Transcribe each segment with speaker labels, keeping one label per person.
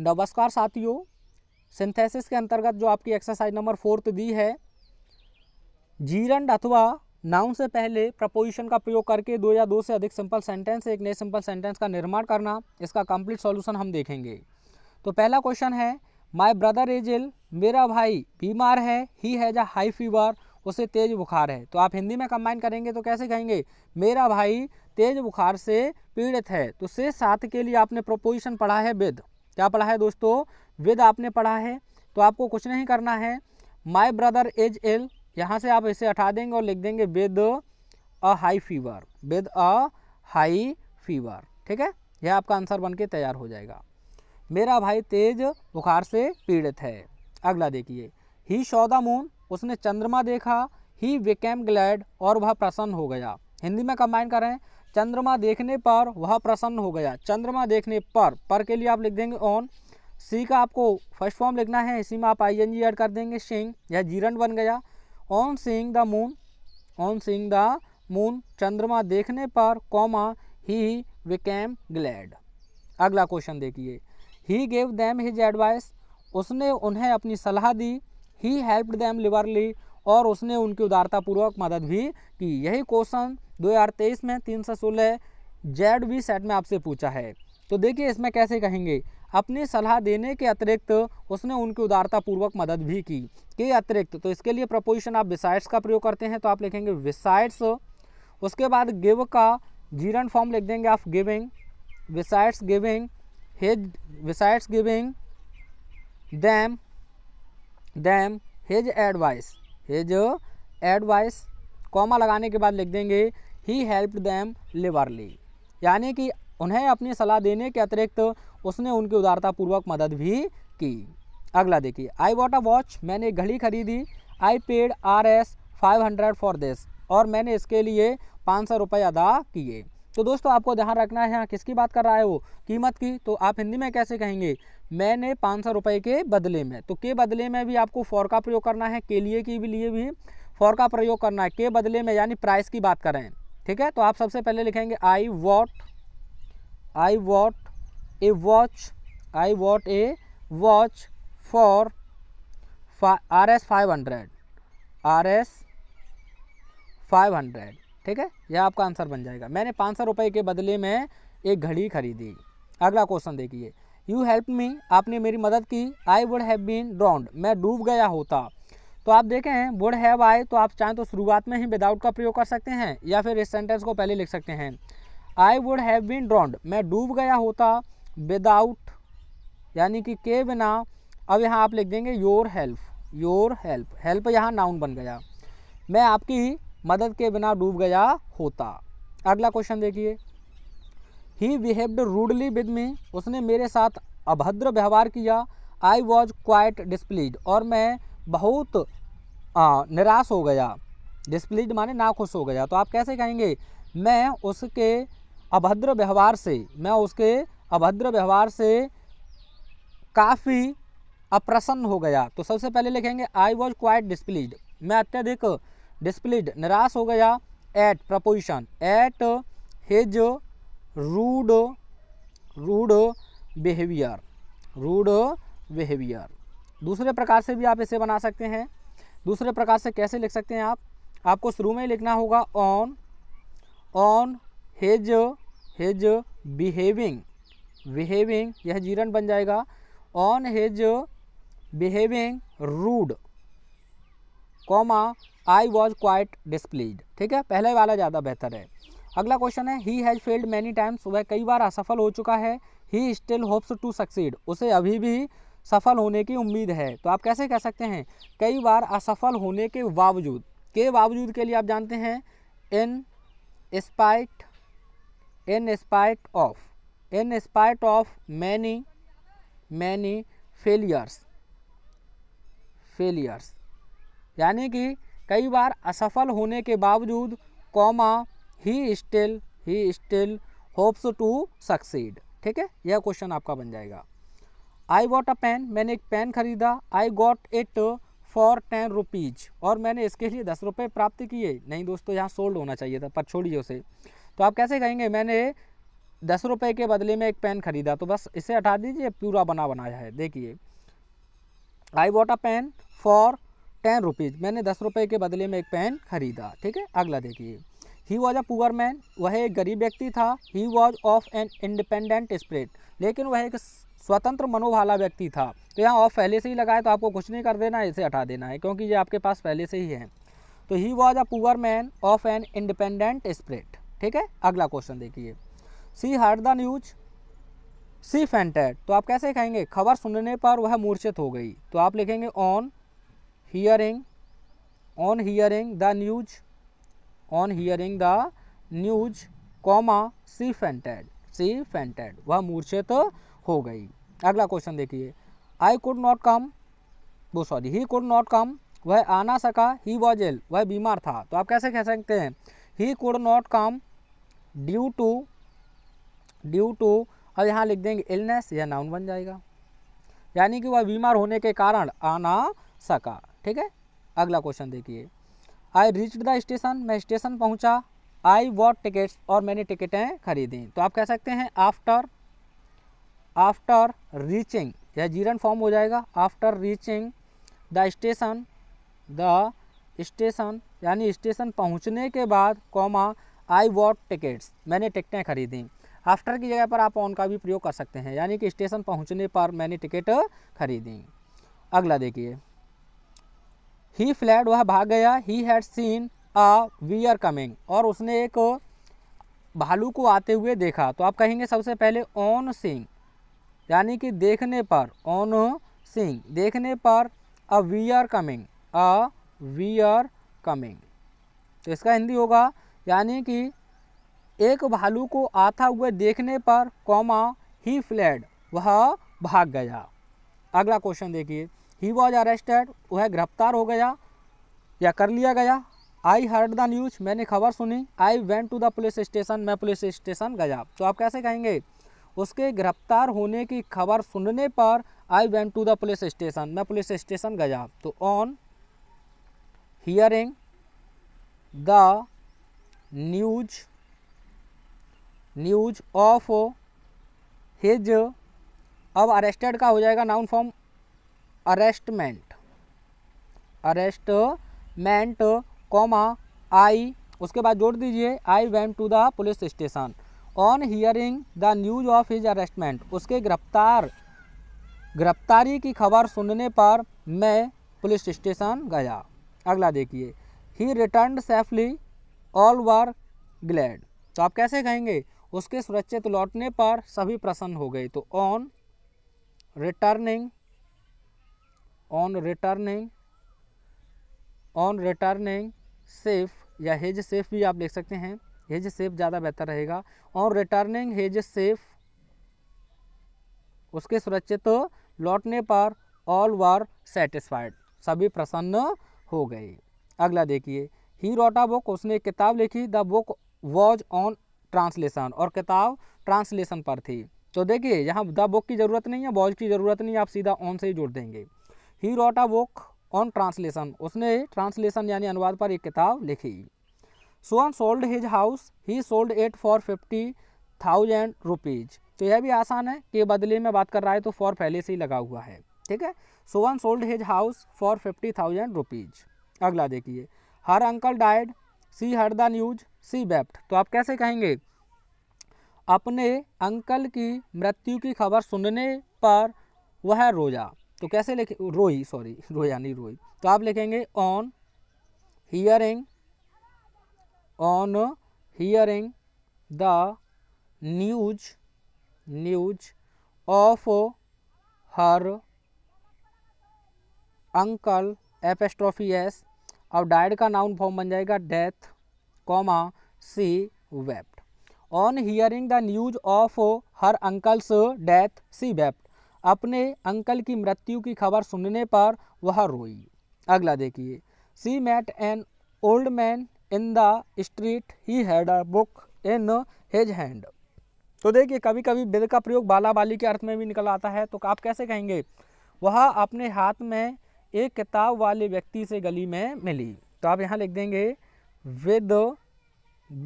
Speaker 1: नमस्कार साथियों सिंथेसिस के अंतर्गत जो आपकी एक्सरसाइज नंबर फोर्थ दी है जीरंड अथवा नाउन से पहले प्रपोजिशन का प्रयोग करके दो या दो से अधिक सिंपल सेंटेंस एक नए सिंपल सेंटेंस का निर्माण करना इसका कंप्लीट सॉल्यूशन हम देखेंगे तो पहला क्वेश्चन है माय ब्रदर इज इल मेरा भाई बीमार है he has a high fever उसे तेज बुखार है तो आप हिंदी में कंबाइन करेंगे तो कैसे कहेंगे मेरा भाई तेज बुखार से पीड़ित है तो से साथ के लिए आपने प्रपोजिशन पढ़ा है विद क्या पढ़ा है दोस्तों विद आपने पढ़ा है तो आपको कुछ नहीं करना है माई ब्रदर इज एल यहाँ से आप इसे हटा देंगे और लिख देंगे with a high fever with a high fever ठीक है यह आपका आंसर बनके तैयार हो जाएगा मेरा भाई तेज बुखार से पीड़ित है अगला देखिए ही शौदा मून उसने चंद्रमा देखा ही विकेम ग्लैड और वह प्रसन्न हो गया हिंदी में कंबाइन करें चंद्रमा देखने पर वह प्रसन्न हो गया चंद्रमा देखने पर पर के लिए आप लिख देंगे ऑन सी का आपको फर्स्ट फॉर्म लिखना है इसी में आप आई एन जी एड कर देंगे सिंह यह जीरण बन गया on seeing the moon on seeing the moon चंद्रमा देखने पर कॉमा ही विकैम ग्लैड अगला क्वेश्चन देखिए he gave them his advice उसने उन्हें अपनी सलाह दी ही हेल्प दैम लिवरली और उसने उनकी उदारतापूर्वक मदद भी की यही क्वेश्चन 2023 में तीन सौ सोलह जेड वी सेट में आपसे पूछा है तो देखिए इसमें कैसे कहेंगे अपनी सलाह देने के अतिरिक्त उसने उनकी उदारतापूर्वक मदद भी की के अतिरिक्त तो इसके लिए प्रपोजिशन आप विसाइड्स का प्रयोग करते हैं तो आप लिखेंगे विसाइड्स उसके बाद गिव का जीरन फॉर्म लिख देंगे आप giving besides giving his besides giving them them his advice ये जो एडवाइस कॉमा लगाने के बाद लिख देंगे ही हेल्प दैम लिवरली यानी कि उन्हें अपनी सलाह देने के अतिरिक्त तो उसने उनकी उदारतापूर्वक मदद भी की अगला देखिए आई वॉट अ वॉच मैंने एक घड़ी खरीदी I paid R S five hundred for this और मैंने इसके लिए पाँच सौ रुपये अदा किए तो दोस्तों आपको ध्यान रखना है यहाँ किसकी बात कर रहा है वो कीमत की तो आप हिंदी में कैसे कहेंगे मैंने पाँच सौ रुपये के बदले में तो के बदले में भी आपको फॉर का प्रयोग करना है के लिए के लिए भी फॉर का प्रयोग करना है के बदले में यानी प्राइस की बात करें ठीक है तो आप सबसे पहले लिखेंगे I bought I bought a watch I bought a watch for R S five hundred R S five hundred ठीक है यह आपका आंसर बन जाएगा मैंने पाँच सौ रुपये के बदले में एक घड़ी खरीदी अगला क्वेश्चन देखिए यू हेल्प मी आपने मेरी मदद की I would have been drowned मैं डूब गया होता तो आप देखें वुड हैव आई तो आप चाहें तो शुरुआत में ही विदाउट का प्रयोग कर सकते हैं या फिर इस सेंटेंस को पहले लिख सकते हैं I would have been drowned मैं डूब गया होता विदाउट यानी कि के बिना अब यहाँ आप लिख देंगे your help your help help यहाँ नाउन बन गया मैं आपकी मदद के बिना डूब गया होता अगला क्वेश्चन देखिए he behaved rudely with me उसने मेरे साथ अभद्र व्यवहार किया आई वॉज क्वाइट डिस्प्लीड और मैं बहुत आ, निराश हो गया डिस्प्लीड माने नाखुश हो गया तो आप कैसे कहेंगे मैं उसके अभद्र व्यवहार से मैं उसके अभद्र व्यवहार से काफ़ी अप्रसन्न हो गया तो सबसे पहले लिखेंगे आई वॉज क्वाइट डिस्प्लीड मैं अत्यधिक डिस्प्लेड निराश हो गया at preposition at his rude rude behaviour rude behaviour दूसरे प्रकार से भी आप इसे बना सकते हैं दूसरे प्रकार से कैसे लिख सकते हैं आप आपको शुरू में लिखना होगा on on his his behaving behaving यह जीरन बन जाएगा on his behaving rude comma I was quite displeased ठीक है पहले वाला ज़्यादा बेहतर है अगला क्वेश्चन है he has failed many times वह कई बार असफल हो चुका है he still hopes to succeed उसे अभी भी सफल होने की उम्मीद है तो आप कैसे कह सकते हैं कई बार असफल होने के बावजूद के बावजूद के लिए आप जानते हैं in spite in spite of in spite of many many failures failures यानी कि कई बार असफल होने के बावजूद comma he still he still hopes to succeed ठीक है यह क्वेश्चन आपका बन जाएगा आई वॉट अ पेन मैंने एक पेन खरीदा I got it for ten rupees और मैंने इसके लिए दस रुपये प्राप्त किए नहीं दोस्तों यहाँ सोल्ड होना चाहिए था पर छोड़िए उसे तो आप कैसे कहेंगे मैंने दस रुपये के बदले में एक पेन खरीदा तो बस इसे हटा दीजिए पूरा बना बनाया है देखिए I bought a pen for ten rupees मैंने दस रुपये के बदले में एक पेन खरीदा ठीक है अगला देखिए he was a poor man वह एक गरीब व्यक्ति था he was of an independent spirit लेकिन वह एक स्वतंत्र मनोभाला व्यक्ति था तो यहाँ ऑफ पहले से ही लगाए तो आपको कुछ नहीं कर देना इसे हटा देना है क्योंकि ये आपके पास पहले से ही है तो he was a poor man of an independent spirit ठीक है अगला क्वेश्चन देखिए she heard the news she fainted तो आप कैसे कहेंगे खबर सुनने पर वह मूर्छित हो गई तो आप लिखेंगे on hearing on hearing the news on hearing the news comma she fainted she fainted वह मूर्छित तो हो गई अगला क्वेश्चन देखिए आई कुड नॉट कम वो sorry he could not come वह आ ना सका ही वॉज एल वह बीमार था तो आप कैसे कह सकते हैं he could not come due to due to और यहाँ लिख देंगे इलनेस यह नाउन बन जाएगा यानी कि वह बीमार होने के कारण आना सका ठीक है अगला क्वेश्चन देखिए आई रीच द स्टेशन मैं स्टेशन पहुंचा आई वॉट टिकट्स और मैंने टिकटें खरीदी तो आप कह सकते हैं आफ्टर आफ्टर रीचिंग यह जीरन फॉर्म हो जाएगा after reaching the station the station यानी स्टेशन पहुंचने के बाद कॉमा आई वॉट टिकट्स मैंने टिकटें खरीदी आफ्टर की जगह पर आप ऑन का भी प्रयोग कर सकते हैं यानी कि स्टेशन पहुंचने पर मैंने टिकट खरीदी अगला देखिए ही फ्लैड वह भाग गया he had seen a bear coming और उसने एक भालू को आते हुए देखा तो आप कहेंगे सबसे पहले ऑन सिंग यानी कि देखने पर ऑन सिंग देखने पर a bear coming a bear coming तो इसका हिंदी होगा यानी कि एक भालू को आता हुए देखने पर कॉमा ही फ्लैड वह भाग गया अगला क्वेश्चन देखिए ही वॉज अरेस्टेड वह गिरफ्तार हो गया या कर लिया गया आई हर्ड द न्यूज मैंने खबर सुनी I went to the police station मैं पुलिस स्टेशन गया तो आप कैसे कहेंगे उसके गिरफ्तार होने की खबर सुनने पर I went to the police station मैं पुलिस स्टेशन गया तो on hearing the news news of his अब अरेस्टेड का हो जाएगा noun form arrestment arrestment comma I उसके बाद जोड़ दीजिए I went to the police station on hearing the news of his arrestment उसके गिरफ्तार गिरफ्तारी की खबर सुनने पर मैं पुलिस स्टेशन गया अगला देखिए he return safely all were glad तो आप कैसे कहेंगे उसके सुरक्षित लौटने पर सभी प्रसन्न हो गए तो on returning on returning on returning safe या हेज सेफ भी आप लिख सकते हैं हेज सेफ ज़्यादा बेहतर रहेगा ऑन रिटर्निंग हेज सेफ उसके सुरक्षित तो लौटने पर ऑल वर सेटिस्फाइड सभी प्रसन्न हो गए अगला देखिए ही रोटा बुक उसने किताब लिखी the book was on translation और किताब ट्रांसलेशन पर थी तो देखिए यहाँ द बुक की ज़रूरत नहीं है वॉज की ज़रूरत नहीं आप सीधा ऑन से ही जोड़ देंगे he wrote a book on translation उसने ट्रांसलेशन यानी अनुवाद पर एक किताब लिखी Sohan sold his house he sold at for fifty thousand rupees तो यह भी आसान है कि बदले में बात कर रहा है तो फॉर पहले से ही लगा हुआ है ठीक है Sohan sold his house for fifty thousand rupees अगला देखिए her uncle died she heard the news she wept तो आप कैसे कहेंगे अपने अंकल की मृत्यु की खबर सुनने पर वह रोजा तो कैसे लिखे रोई सॉरी रो यानी रोई तो आप लिखेंगे on hearing on hearing the news news of her uncle apostrophe S अब डाइड का नाउन फॉर्म बन जाएगा death comma she wept on hearing the news of her uncle's death she wept अपने अंकल की मृत्यु की खबर सुनने पर वह रोई अगला देखिए she met an old man in the street he had a book in his hand तो देखिए कभी कभी विद का प्रयोग बाला बाली के अर्थ में भी निकल आता है तो आप कैसे कहेंगे वह अपने हाथ में एक किताब वाले व्यक्ति से गली में मिली तो आप यहाँ लिख देंगे विद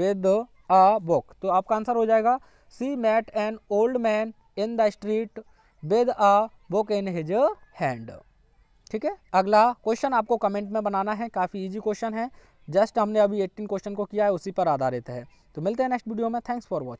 Speaker 1: विद अ बुक तो आपका आंसर हो जाएगा C met an old man in the street with a book in his hand ठीक है अगला क्वेश्चन आपको कमेंट में बनाना है काफ़ी इजी क्वेश्चन है जस्ट हमने अभी 18 क्वेश्चन को किया है उसी पर आधारित है तो मिलते हैं नेक्स्ट वीडियो में थैंक्स फॉर वॉचिंग